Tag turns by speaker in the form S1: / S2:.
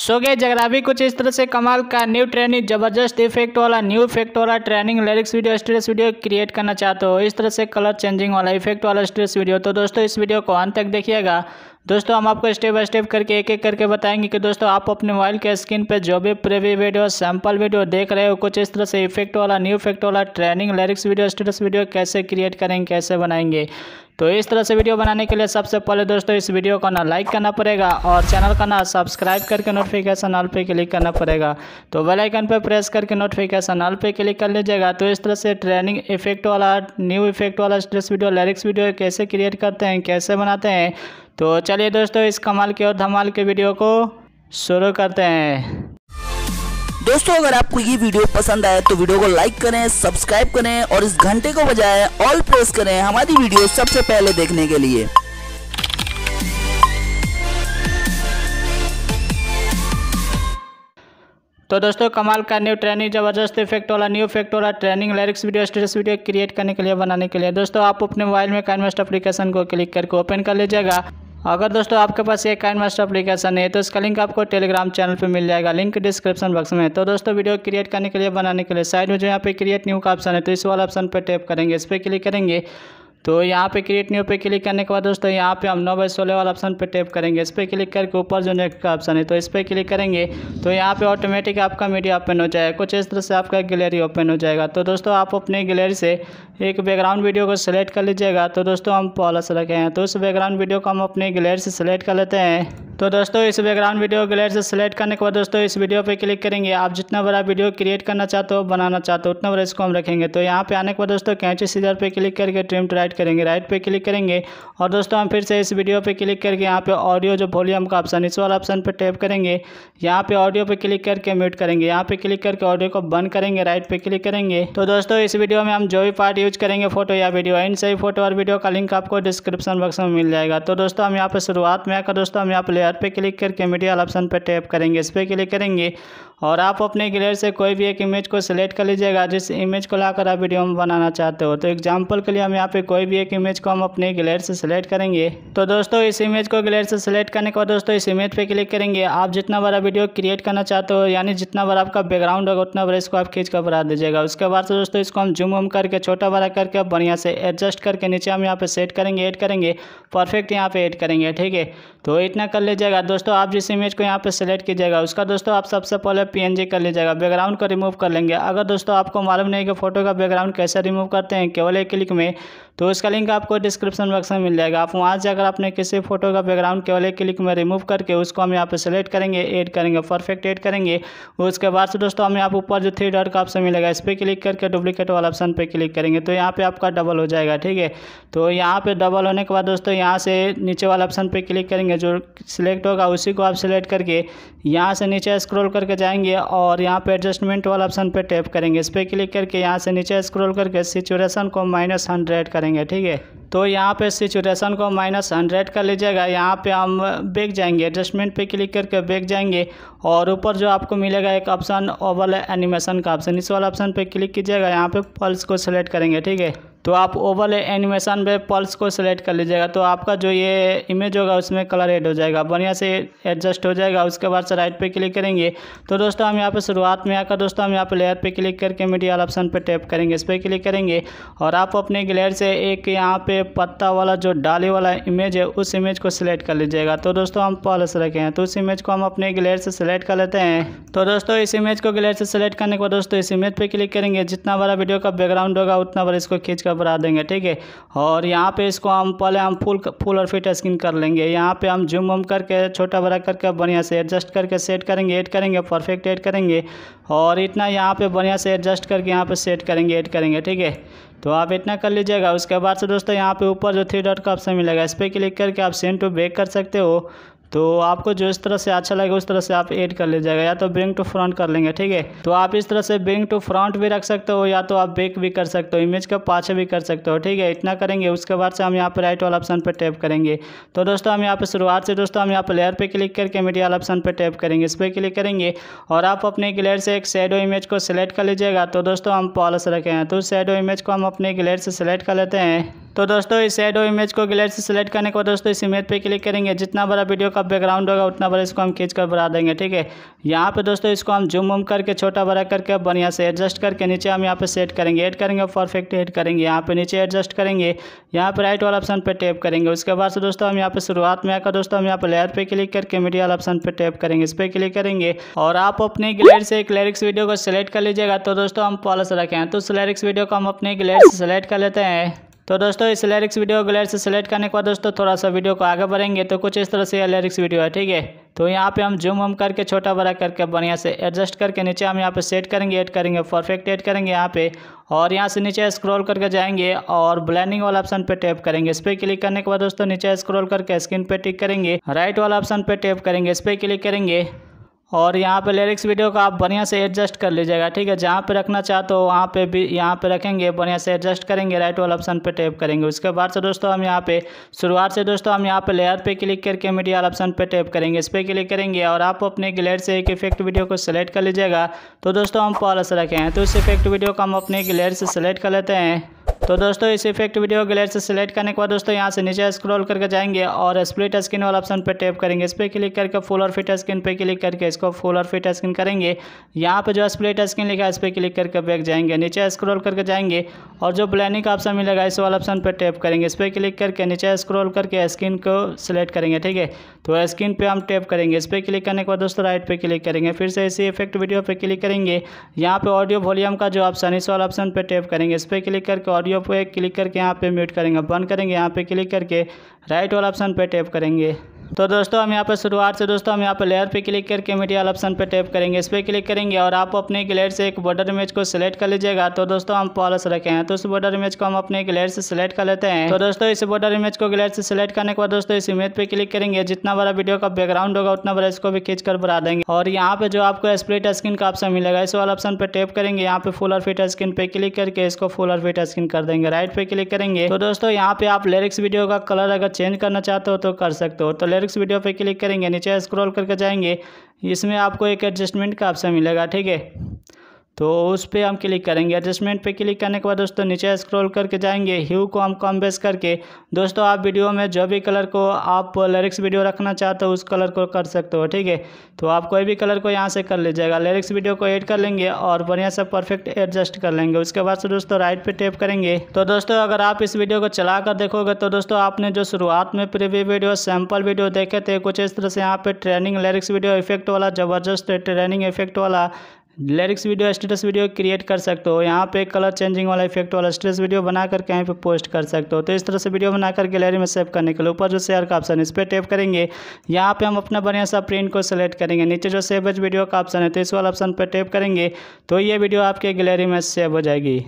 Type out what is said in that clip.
S1: सोगे जगरा भी कुछ इस तरह से कमाल का न्यू ट्रेनिंग जबरदस्त इफेक्ट वाला न्यू इफेक्ट वाला trending lyrics video status video create करना चाहते हो इस तरह से कलर चेंजिंग वाला इफेक्ट वाला स्टेटस वीडियो तो दोस्तों इस वीडियो को अंत तक देखिएगा दोस्तों हम आपको स्टेप बाय स्टेप करके एक एक करके बताएंगे कि दोस्तों आप अपने मोबाइल के स्क्रीन पर जो भी प्रीवी वीडियो सैम्पल वीडियो देख रहे हो कुछ इस तरह से इफेक्ट वाला न्यू इफेक्ट वाला trending lyrics video status video कैसे क्रिएट करेंगे कैसे बनाएंगे तो इस तरह से वीडियो बनाने के लिए सबसे पहले दोस्तों इस वीडियो को ना लाइक करना पड़ेगा और चैनल का ना सब्सक्राइब करके नोटिफिकेशन ऑल पे क्लिक करना पड़ेगा तो बेल आइकन पर प्रेस करके नोटिफिकेशन ऑल पे क्लिक कर लीजिएगा तो इस तरह से ट्रेनिंग इफेक्ट वाला न्यू इफेक्ट वाला स्ट्रेस वीडियो लिरिक्स वीडियो कैसे क्रिएट करते हैं कैसे बनाते हैं तो चलिए दोस्तों इस कमाल के और धमाल के वीडियो को शुरू करते हैं दोस्तों अगर आपको ये वीडियो पसंद आए तो वीडियो को लाइक करें सब्सक्राइब करें और इस घंटे को बजाय ऑल प्रेस करें हमारी वीडियो सबसे पहले देखने के लिए तो दोस्तों कमाल का न्यू ट्रेनिंग जबरदस्त इफेक्ट वाला न्यू इफेक्ट वाला trending lyrics video status video create करने के लिए बनाने के लिए दोस्तों आप अपने मोबाइल में काइनमेस्ट एप्लीकेशन को क्लिक करके ओपन कर लीजिएगा अगर दोस्तों आपके पास ये काइन मास्टर अप्लीकेशन है तो इसका लिंक आपको टेलीग्राम चैनल पर मिल जाएगा लिंक डिस्क्रिप्शन बॉक्स में तो दोस्तों वीडियो क्रिएट करने के लिए बनाने के लिए साइड में जो यहाँ पे क्रिएट न्यू का ऑप्शन है तो इस वाला ऑप्शन पर टैप करेंगे इस पर क्लिक करेंगे तो यहाँ पे क्रिएट न्यू पे क्लिक करने के बाद दोस्तों यहाँ पे हम नौ बाई सोलह वाला ऑप्शन पे टैप करेंगे इस पर क्लिक करके ऊपर जो नेक्स्ट का ऑप्शन है तो इस पर क्लिक करेंगे तो यहाँ पे ऑटोमेटिक आपका मीडिया ओपन हो जाएगा कुछ इस तरह से आपका गैलरी ओपन हो जाएगा तो दोस्तों आप अपने गैलरी से एक बैकग्राउंड वीडियो को सिलेक्ट कर लीजिएगा तो दोस्तों हम पॉलस से रखे हैं तो उस बैकग्राउंड वीडियो को हम अपने गैलरी से सिलेक्ट कर लेते हैं तो दोस्तों इस बैकग्राउंड वीडियो गैलरी से सिलेक्ट करने के बाद दोस्तों इस वीडियो पे क्लिक करेंगे आप जितना बड़ा वीडियो क्रिएट करना चाहते हो बनाना चाहते हो उतना बड़ा इसको हम रखेंगे तो यहाँ पे आने के बाद दोस्तों कैंची सीजर पे क्लिक करके ट्रिम टू राइट सेलेक्ट करेंगे राइट पे क्लिक करेंगे और दोस्तों हम फिर से इस वीडियो पे क्लिक करके यहाँ पे ऑडियो जो वॉल्यूम का ऑप्शन इस वाला ऑप्शन पे टैप करेंगे यहाँ पे ऑडियो पे क्लिक करके म्यूट करेंगे यहाँ पे क्लिक करके ऑडियो को बंद करेंगे राइट पे क्लिक करेंगे तो दोस्तों इस वीडियो में हम जो भी पार्ट यूज करेंगे फोटो या वीडियो इन सही फोटो और वीडियो का लिंक आपको डिस्क्रिप्शन बॉक्स में मिल जाएगा तो दोस्तों हम यहाँ पे शुरुआत में आकर दोस्तों हम यहाँ प्लेयर पर क्लिक करके मीडिया ऑप्शन पर टैप करेंगे इस पर क्लिक करेंगे और आप अपने गिलर से कोई भी एक इमेज को सिलेक्ट कर लीजिएगा जिस इमेज को लाकर आप वीडियो में बनाना चाहते हो तो एग्जाम्पल के लिए हम यहाँ पे कोई कोई भी एक इमेज को हम अपने ग्लेयर से सेलेक्ट करेंगे तो दोस्तों इस इमेज को ग्लेयर से सेलेक्ट करने के बाद दोस्तों इस इमेज पे क्लिक करेंगे आप जितना बड़ा वीडियो क्रिएट करना चाहते हो यानी जितना बड़ा आपका बैकग्राउंड होगा उतना बड़ा इसको आप खींच कर बढ़ा दीजिएगा उसके बाद से दोस्तों इसको हम जूम वूम करके छोटा बड़ा करके बढ़िया से एडजस्ट करके नीचे हम यहाँ पर सेट करेंगे एड करेंगे परफेक्ट यहाँ पर एड करेंगे ठीक है तो इतना कर लीजिएगा दोस्तों आप जिस इमेज को यहाँ पे सेलेक्ट कीजिएगा उसका दोस्तों आप सबसे पहले पीएनजी कर लीजिएगा बैकग्राउंड को रिमूव कर लेंगे अगर दोस्तों आपको मालूम नहीं कि फोटो का बैकग्राउंड कैसे रिमूव करते हैं केवल एक क्लिक में तो उसका लिंक आपको डिस्क्रिप्शन बॉक्स में मिल जाएगा आप वहाँ से अगर अपने किसी फोटो का बैकग्राउंड केवल एक क्लिक में रिमूव करके उसको हम यहाँ पर सेलेक्ट करेंगे एड करेंगे परफेक्ट एड करेंगे उसके बाद से दोस्तों हम यहाँ पर ऊपर जो थ्री डॉट का ऑप्शन मिलेगा इस पर क्लिक करके डुप्लीकेट वाला ऑप्शन पर क्लिक करेंगे तो यहाँ पर आपका डबल हो जाएगा ठीक है तो यहाँ पर डबल होने के बाद दोस्तों यहाँ से नीचे वाला ऑप्शन पर क्लिक करेंगे करेंगे जो सिलेक्ट होगा उसी को आप सिलेक्ट करके यहाँ से नीचे स्क्रॉल करके जाएंगे और यहाँ पे एडजस्टमेंट वाला ऑप्शन पे टैप करेंगे इस पर क्लिक करके यहाँ से नीचे स्क्रॉल करके सिचुएशन को माइनस हंड्रेड करेंगे ठीक है तो यहाँ पे सिचुएशन को माइनस हंड्रेड कर लीजिएगा यहाँ पे हम बेक जाएंगे एडजस्टमेंट पे क्लिक करके बेक जाएंगे और ऊपर जो आपको मिलेगा एक ऑप्शन ओवल एनिमेशन का ऑप्शन इस वाला ऑप्शन पे क्लिक कीजिएगा यहाँ पे पल्स को सेलेक्ट करेंगे ठीक है तो आप ओवल एनिमेशन पे पल्स को सेलेक्ट कर लीजिएगा तो आपका जो ये इमेज होगा उसमें कलर एड हो जाएगा बढ़िया से एडजस्ट हो जाएगा उसके बाद से राइट पे क्लिक करेंगे तो दोस्तों हम यहाँ पे शुरुआत में आकर दोस्तों हम यहाँ पे लेयर पे क्लिक करके मीडिया ऑप्शन पे टैप करेंगे इस पर क्लिक करेंगे और आप अपने ग्लेयर से एक यहाँ पे पत्ता वाला जो डाली वाला इमेज है उस इमेज को सिलेक्ट कर लीजिएगा तो दोस्तों हम पहले से रखे हैं तो उस इमेज को हम अपने ग्लेयर से सिलेक्ट कर लेते हैं तो दोस्तों इस इमेज को ग्लेयर से सिलेक्ट करने के बाद दोस्तों इस इमेज पर क्लिक करेंगे जितना बड़ा वीडियो का बैकग्राउंड होगा उतना बड़ा इसको खींच कर बढ़ा देंगे ठीक है और यहाँ पर इसको हम पहले हम फुल फुल और फिट स्क्रीन कर लेंगे यहाँ पर हम जूम वूम करके छोटा बड़ा करके बढ़िया से एडजस्ट करके सेट करेंगे एड करेंगे परफेक्ट एड करेंगे और इतना यहाँ पर बढ़िया से एडजस्ट करके यहाँ पर सेट करेंगे एड करेंगे ठीक है तो आप इतना कर लीजिएगा उसके बाद से दोस्तों यहाँ पे ऊपर जो थ्री डॉट का ऑप्शन मिलेगा इस पर क्लिक करके आप सेंड टू बैक कर सकते हो तो आपको जो इस तरह से अच्छा लगेगा उस तरह से आप ऐड कर लीजिएगा या तो बैंक टू फ्रंट कर लेंगे ठीक है तो आप इस तरह से बैंक टू फ्रंट भी रख सकते हो या तो आप बैक भी कर सकते हो इमेज का पाछे भी कर सकते हो ठीक है इतना करेंगे उसके बाद से हम यहाँ पर राइट वाला ऑप्शन पर टैप करेंगे तो दोस्तों हम यहाँ पर शुरुआत से दोस्तों हम यहाँ पर लेयर पर क्लिक करके मीडिया वाला ऑप्शन पर टैप करेंगे इस पर क्लिक करेंगे और आप अपने ग्लेयर से एक शेडो इमेज को सिलेक्ट कर लीजिएगा तो दोस्तों हम पॉलस रखे हैं तो शेडो इमेज को हम अपने ग्लेयर से सिलेक्ट कर लेते हैं तो दोस्तों इस एडो इमेज को ग्लेट से सेलेक्ट करने के बाद दोस्तों इस इमेज पे क्लिक करेंगे जितना बड़ा वीडियो का बैकग्राउंड होगा उतना बड़ा इसको हम खींच कर बढ़ा देंगे ठीक है यहाँ पे दोस्तों इसको हम जूम वूम करके छोटा बड़ा करके बढ़िया से एडजस्ट करके नीचे हम यहाँ पे सेट करेंगे एड करेंगे परफेक्ट एड करेंगे यहाँ पे नीचे एडजस्ट करेंगे यहाँ पर राइट वाला ऑप्शन पर टैप करेंगे उसके बाद से दोस्तों हम यहाँ पे शुरुआत में आकर दोस्तों हम यहाँ पर लेयर पे क्लिक करके मीडिया वाला ऑप्शन पर टैप करेंगे इस पर क्लिक करेंगे और आप अपने गैलरी से एक लिरिक्स वीडियो को सिलेक्ट कर लीजिएगा तो दोस्तों हम पॉलिस रखें तो उस लिरिक्स वीडियो को हम अपने गैलरी से सिलेक्ट कर लेते हैं तो दोस्तों इस लिरिक्स वीडियो को ग्लेयर से सेलेक्ट करने के बाद दोस्तों थोड़ा सा वीडियो को आगे बढ़ेंगे तो कुछ इस तरह से यह लिरिक्स वीडियो है ठीक है तो यहाँ पे हम जूम वम करके छोटा बड़ा करके बढ़िया से एडजस्ट करके नीचे हम यहाँ पे सेट करेंगे ऐड करेंगे परफेक्ट ऐड करेंगे यहाँ पे और यहाँ से नीचे स्क्रॉल करके जाएंगे और ब्लैंडिंग वाला ऑप्शन पे टैप करेंगे इस पर क्लिक करने के बाद दोस्तों नीचे स्क्रॉल करके स्क्रीन पे टिक करेंगे राइट वाला ऑप्शन पे टैप करेंगे इस पर क्लिक करेंगे और यहाँ पे लिरिक्स वीडियो का आप बढ़िया से एडजस्ट कर लीजिएगा ठीक है जहाँ पे रखना चाहते हो तो वहाँ पे भी यहाँ पे रखेंगे बढ़िया से एडजस्ट करेंगे राइट वाला ऑप्शन पे टैप करेंगे उसके बाद से दोस्तों हम यहाँ पे शुरुआत से दोस्तों हम यहाँ पे लेयर पे क्लिक करके मीडिया वाला ऑप्शन पे टैप करेंगे इस पर क्लिक करेंगे और आप अपने ग्लेयर से एक इफेक्ट वीडियो को सिलेक्ट कर लीजिएगा तो दोस्तों हम पॉलस रखे हैं तो इस इफेक्ट वीडियो को हम अपने ग्लेयर से सिलेक्ट कर लेते हैं तो दोस्तों इस इफेक्ट वीडियो गैलरी से सिलेक्ट करने के बाद दोस्तों यहाँ से नीचे स्क्रॉल करके जाएंगे और स्प्लिट स्क्रीन वाला ऑप्शन पर टैप करेंगे इस पर क्लिक करके फुल और फिट स्क्रीन पर क्लिक करके इसको फुल और फिट स्क्रीन करेंगे यहाँ पर जो स्प्लिट स्क्रीन लिखा है इस पर क्लिक करके बैक जाएंगे नीचे स्क्रॉल करके जाएंगे और जो ब्लैनिंग का ऑप्शन मिलेगा इस वाला ऑप्शन पर टैप करेंगे इस पर क्लिक करके नीचे स्क्रॉल करके स्क्रीन को सिलेक्ट करेंगे ठीक है तो स्क्रीन पर हम टैप करेंगे इस पर क्लिक करने के बाद दोस्तों राइट पर क्लिक करेंगे फिर से इसी इफेक्ट वीडियो पर क्लिक करेंगे यहाँ पर ऑडियो वॉल्यूम का जो ऑप्शन इस वाला ऑप्शन पर टैप करेंगे इस पर क्लिक करके ऑडियो ऑडियो पे क्लिक करके यहाँ पे म्यूट करेंगे बंद करेंगे यहाँ पे क्लिक करके राइट वाला ऑप्शन पे टैप करेंगे तो दोस्तों हम यहाँ पर शुरुआत से दोस्तों हम यहाँ पर लेयर पे क्लिक करके मटेरियल ऑप्शन पे टैप करेंगे इस पर क्लिक करेंगे और आप अपने एक लेयर से एक बॉर्डर इमेज को सिलेक्ट कर लीजिएगा तो दोस्तों हम पॉलस रखे हैं तो उस बॉर्डर इमेज को हम अपने एक लेयर से सिलेक्ट कर लेते हैं तो दोस्तों इस बॉर्डर इमेज को लेयर से सिलेक्ट करने के बाद दोस्तों इस इमेज पर क्लिक करेंगे जितना बड़ा वीडियो का बैकग्राउंड होगा उतना बड़ा इसको भी खींच कर बढ़ा देंगे और यहाँ पे जो आपको स्प्लिट स्क्रीन का ऑप्शन मिलेगा इस वाला ऑप्शन पर टैप करेंगे यहाँ पे फुल और फिट स्क्रीन पे क्लिक करके इसको फुल और फिट स्क्रीन कर देंगे राइट पे क्लिक करेंगे तो दोस्तों यहाँ पे आप लिरिक्स वीडियो का कलर अगर चेंज करना चाहते हो तो कर सकते हो तो लिरिक्स वीडियो पे क्लिक करेंगे नीचे स्क्रॉल करके जाएंगे इसमें आपको एक एडजस्टमेंट का ऑप्शन मिलेगा ठीक है तो उस पर हम क्लिक करेंगे एडजस्टमेंट पे क्लिक करने के बाद दोस्तों नीचे स्क्रॉल करके जाएंगे ह्यू को हम कम बेस करके दोस्तों आप वीडियो में जो भी कलर को आप लिरिक्स वीडियो रखना चाहते हो उस कलर को कर सकते हो ठीक है तो आप कोई भी कलर को यहाँ से कर लीजिएगा लिरिक्स वीडियो को एड कर लेंगे और बढ़िया से परफेक्ट एडजस्ट कर लेंगे उसके बाद से दोस्तों राइट पर टेप करेंगे तो दोस्तों अगर आप इस वीडियो को चला कर देखोगे तो दोस्तों आपने जो शुरुआत में प्रीव्यू वीडियो सैम्पल वीडियो देखे थे कुछ इस तरह से यहाँ पर ट्रेनिंग लिरिक्स वीडियो इफेक्ट वाला ज़बरदस्त ट्रेनिंग इफेक्ट वाला lyrics video status video create कर सकते हो यहाँ पे कलर चेंजिंग वाला इफेक्ट वाला स्टेटस वीडियो बना करके यहाँ पे पोस्ट कर सकते हो तो इस तरह से वीडियो बनाकर गैलरी में सेव करने के लिए ऊपर जो शेयर का ऑप्शन है इस पर टैप करेंगे यहाँ पे हम अपना बढ़िया सा प्रिंट को सेलेक्ट करेंगे नीचे जो सेव एज वीडियो का ऑप्शन है तो इस वाला ऑप्शन पर टैप करेंगे तो ये वीडियो आपके गैलरी में सेव हो जाएगी